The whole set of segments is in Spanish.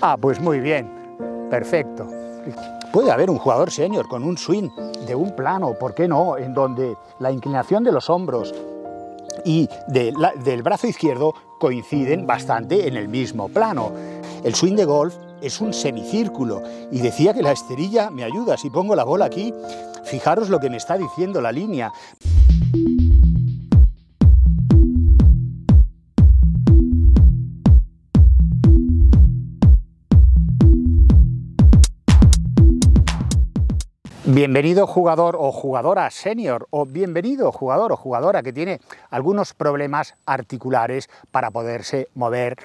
Ah, pues muy bien, perfecto. Puede haber un jugador senior con un swing de un plano, ¿por qué no? En donde la inclinación de los hombros y del brazo izquierdo coinciden bastante en el mismo plano. El swing de golf es un semicírculo y decía que la esterilla me ayuda. Si pongo la bola aquí, fijaros lo que me está diciendo la línea. Bienvenido jugador o jugadora senior o bienvenido jugador o jugadora que tiene algunos problemas articulares para poderse mover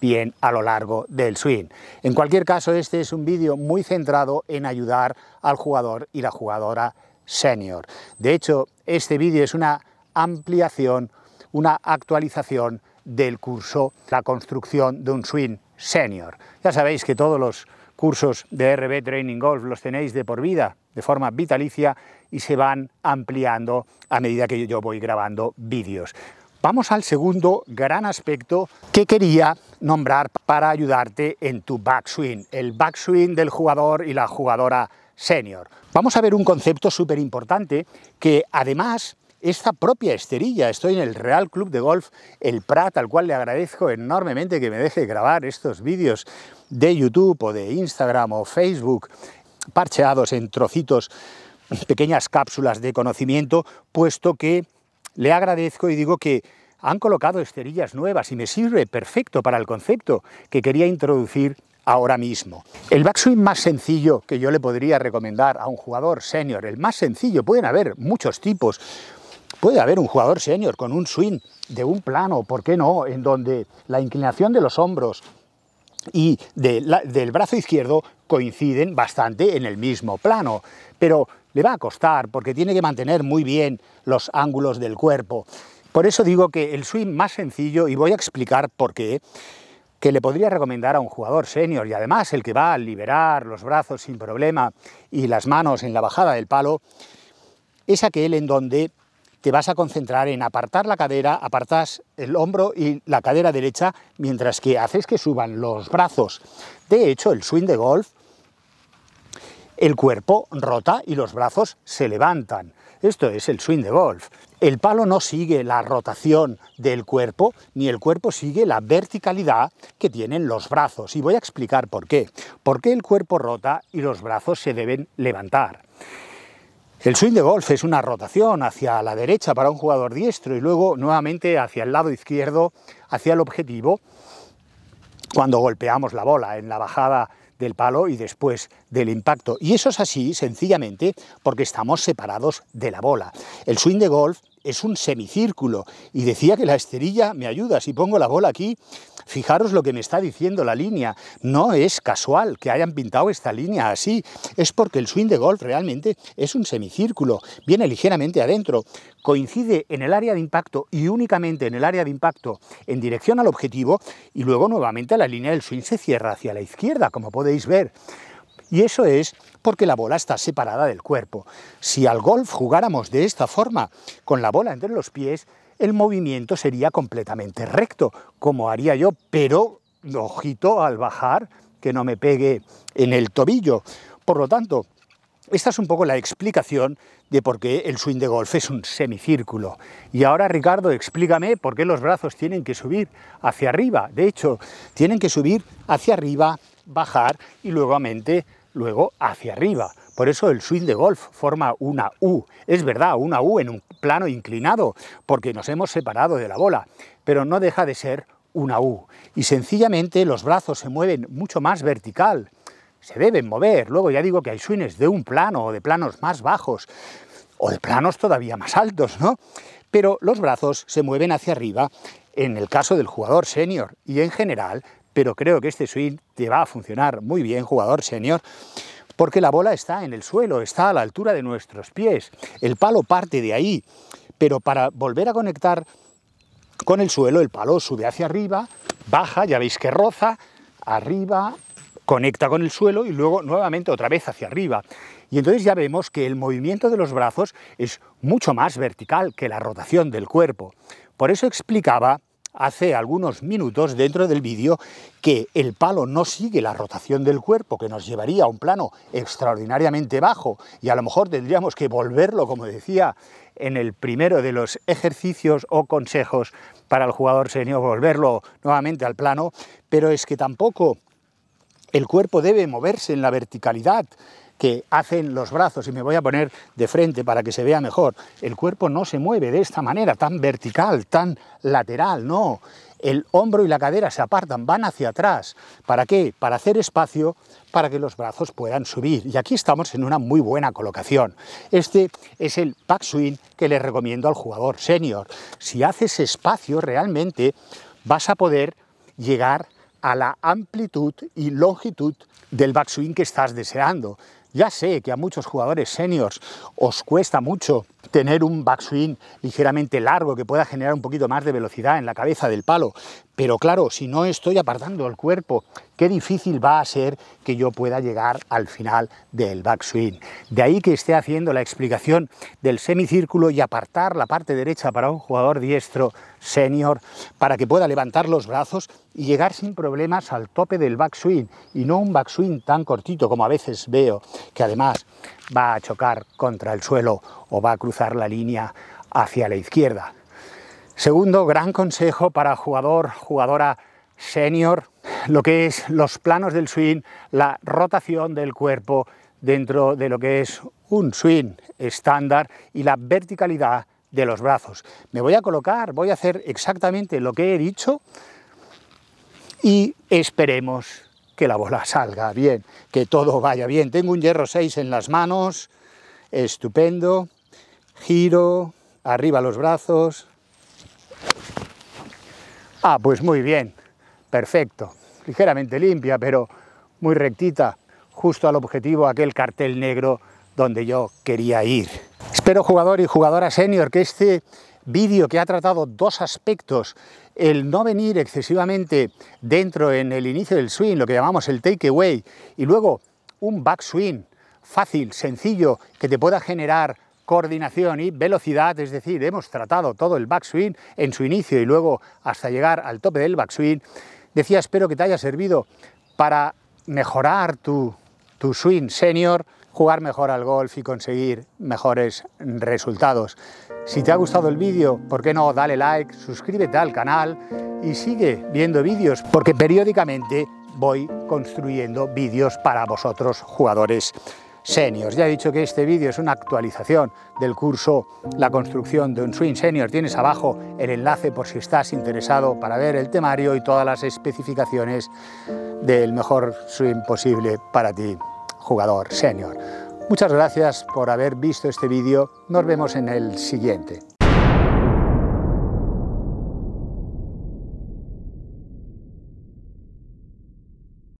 bien a lo largo del swing. En cualquier caso, este es un vídeo muy centrado en ayudar al jugador y la jugadora senior. De hecho, este vídeo es una ampliación, una actualización del curso La construcción de un swing senior. Ya sabéis que todos los cursos de RB Training Golf los tenéis de por vida, de forma vitalicia, y se van ampliando a medida que yo voy grabando vídeos. Vamos al segundo gran aspecto que quería nombrar para ayudarte en tu backswing, el backswing del jugador y la jugadora senior. Vamos a ver un concepto súper importante que además esta propia esterilla. Estoy en el Real Club de Golf El Prat, al cual le agradezco enormemente que me deje grabar estos vídeos de YouTube o de Instagram o Facebook, parcheados en trocitos, pequeñas cápsulas de conocimiento, puesto que le agradezco y digo que han colocado esterillas nuevas y me sirve perfecto para el concepto que quería introducir ahora mismo. El backswing más sencillo que yo le podría recomendar a un jugador senior, el más sencillo, pueden haber muchos tipos, Puede haber un jugador senior con un swing de un plano, ¿por qué no?, en donde la inclinación de los hombros y del brazo izquierdo coinciden bastante en el mismo plano, pero le va a costar porque tiene que mantener muy bien los ángulos del cuerpo. Por eso digo que el swing más sencillo, y voy a explicar por qué, que le podría recomendar a un jugador senior y además el que va a liberar los brazos sin problema y las manos en la bajada del palo, es aquel en donde te vas a concentrar en apartar la cadera, apartas el hombro y la cadera derecha, mientras que haces que suban los brazos. De hecho, el swing de golf, el cuerpo rota y los brazos se levantan. Esto es el swing de golf. El palo no sigue la rotación del cuerpo, ni el cuerpo sigue la verticalidad que tienen los brazos. Y voy a explicar por qué. ¿Por qué el cuerpo rota y los brazos se deben levantar? El swing de golf es una rotación hacia la derecha para un jugador diestro y luego nuevamente hacia el lado izquierdo, hacia el objetivo, cuando golpeamos la bola en la bajada del palo y después del impacto. Y eso es así sencillamente porque estamos separados de la bola. El swing de golf es un semicírculo. Y decía que la esterilla me ayuda. Si pongo la bola aquí, fijaros lo que me está diciendo la línea. No es casual que hayan pintado esta línea así. Es porque el swing de golf realmente es un semicírculo. Viene ligeramente adentro. Coincide en el área de impacto y únicamente en el área de impacto en dirección al objetivo. Y luego nuevamente la línea del swing se cierra hacia la izquierda, como podéis ver. Y eso es porque la bola está separada del cuerpo. Si al golf jugáramos de esta forma, con la bola entre los pies, el movimiento sería completamente recto, como haría yo, pero ojito al bajar que no me pegue en el tobillo. Por lo tanto, esta es un poco la explicación de por qué el swing de golf es un semicírculo. Y ahora, Ricardo, explícame por qué los brazos tienen que subir hacia arriba. De hecho, tienen que subir hacia arriba, bajar y luego luego hacia arriba. Por eso el swing de golf forma una U. Es verdad, una U en un plano inclinado, porque nos hemos separado de la bola, pero no deja de ser una U. Y sencillamente los brazos se mueven mucho más vertical. Se deben mover. Luego ya digo que hay swings de un plano o de planos más bajos o de planos todavía más altos, ¿no? Pero los brazos se mueven hacia arriba en el caso del jugador senior y en general pero creo que este swing te va a funcionar muy bien, jugador señor, porque la bola está en el suelo, está a la altura de nuestros pies, el palo parte de ahí, pero para volver a conectar con el suelo, el palo sube hacia arriba, baja, ya veis que roza, arriba, conecta con el suelo y luego nuevamente otra vez hacia arriba. Y entonces ya vemos que el movimiento de los brazos es mucho más vertical que la rotación del cuerpo. Por eso explicaba hace algunos minutos dentro del vídeo que el palo no sigue la rotación del cuerpo, que nos llevaría a un plano extraordinariamente bajo y a lo mejor tendríamos que volverlo, como decía en el primero de los ejercicios o consejos para el jugador senior, volverlo nuevamente al plano, pero es que tampoco el cuerpo debe moverse en la verticalidad, que hacen los brazos, y me voy a poner de frente para que se vea mejor, el cuerpo no se mueve de esta manera, tan vertical, tan lateral, no. El hombro y la cadera se apartan, van hacia atrás. ¿Para qué? Para hacer espacio para que los brazos puedan subir. Y aquí estamos en una muy buena colocación. Este es el backswing que le recomiendo al jugador senior. Si haces espacio realmente, vas a poder llegar a la amplitud y longitud del backswing que estás deseando. Ya sé que a muchos jugadores seniors os cuesta mucho tener un backswing ligeramente largo que pueda generar un poquito más de velocidad en la cabeza del palo. Pero claro, si no estoy apartando el cuerpo, qué difícil va a ser que yo pueda llegar al final del backswing. De ahí que esté haciendo la explicación del semicírculo y apartar la parte derecha para un jugador diestro senior para que pueda levantar los brazos y llegar sin problemas al tope del backswing y no un backswing tan cortito como a veces veo, que además va a chocar contra el suelo o va a cruzar la línea hacia la izquierda. Segundo gran consejo para jugador, jugadora senior, lo que es los planos del swing, la rotación del cuerpo dentro de lo que es un swing estándar y la verticalidad de los brazos. Me voy a colocar, voy a hacer exactamente lo que he dicho y esperemos que la bola salga bien, que todo vaya bien. Tengo un hierro 6 en las manos, estupendo, giro, arriba los brazos. Ah, pues muy bien, perfecto. Ligeramente limpia, pero muy rectita, justo al objetivo, aquel cartel negro donde yo quería ir. Espero, jugador y jugadora senior, que este vídeo que ha tratado dos aspectos el no venir excesivamente dentro en el inicio del swing, lo que llamamos el takeaway, y luego un backswing fácil, sencillo, que te pueda generar coordinación y velocidad, es decir, hemos tratado todo el backswing en su inicio y luego hasta llegar al tope del backswing. Decía, espero que te haya servido para mejorar tu, tu swing senior, jugar mejor al golf y conseguir mejores resultados. Si te ha gustado el vídeo, ¿por qué no dale like, suscríbete al canal y sigue viendo vídeos porque periódicamente voy construyendo vídeos para vosotros jugadores seniors. Ya he dicho que este vídeo es una actualización del curso La construcción de un swing senior. Tienes abajo el enlace por si estás interesado para ver el temario y todas las especificaciones del mejor swing posible para ti jugador senior. Muchas gracias por haber visto este vídeo, nos vemos en el siguiente.